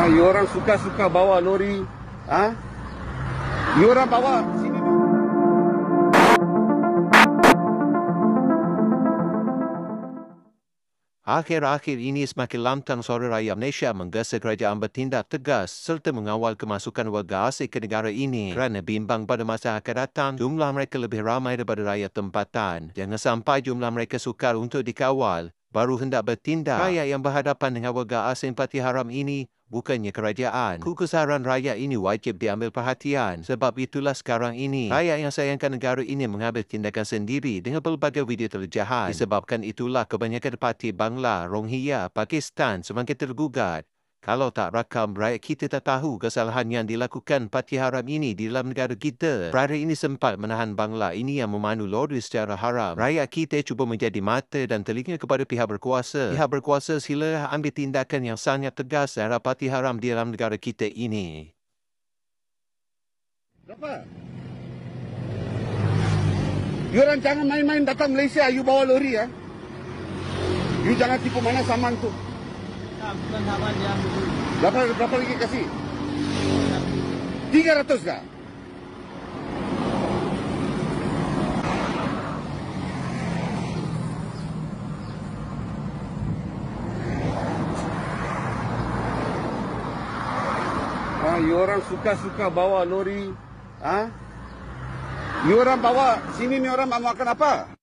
Ah, ha, orang suka-suka bawa lori. Ah. Ha? orang bawa Akhir-akhir ini semakin lantang suara rakyat Malaysia menggesa kerajaan bertindak tegas serta mengawal kemasukan warga asing ke negara ini kerana bimbang pada masa akan datang jumlah mereka lebih ramai daripada rakyat tempatan. Jangan sampai jumlah mereka sukar untuk dikawal baru hendak bertindak. Rakyat yang berhadapan dengan warga simpati haram ini bukannya kerajaan. Kukusaran rakyat ini wajib diambil perhatian. Sebab itulah sekarang ini, rakyat yang sayangkan negara ini mengambil tindakan sendiri dengan pelbagai video terjahat. Disebabkan itulah kebanyakan parti Bangla, Rohingya, Pakistan semakin tergugat kalau tak rakam, rakyat kita tak tahu kesalahan yang dilakukan parti haram ini di dalam negara kita. Perkara ini sempat menahan bangla ini yang memanu lori secara haram. Rakyat kita cuba menjadi mata dan telinga kepada pihak berkuasa. Pihak berkuasa sila ambil tindakan yang sangat tegas terhadap parti haram di dalam negara kita ini. Apa? You orang jangan main-main datang Malaysia, you bawa lori ya. You jangan tipu mana saman tu. Berapa berapa lagi kasih? Tiga ratus, dah. Ah, ha, orang suka-suka bawa lori. Ah. Ha? Ni orang bawa sini ni orang makan apa?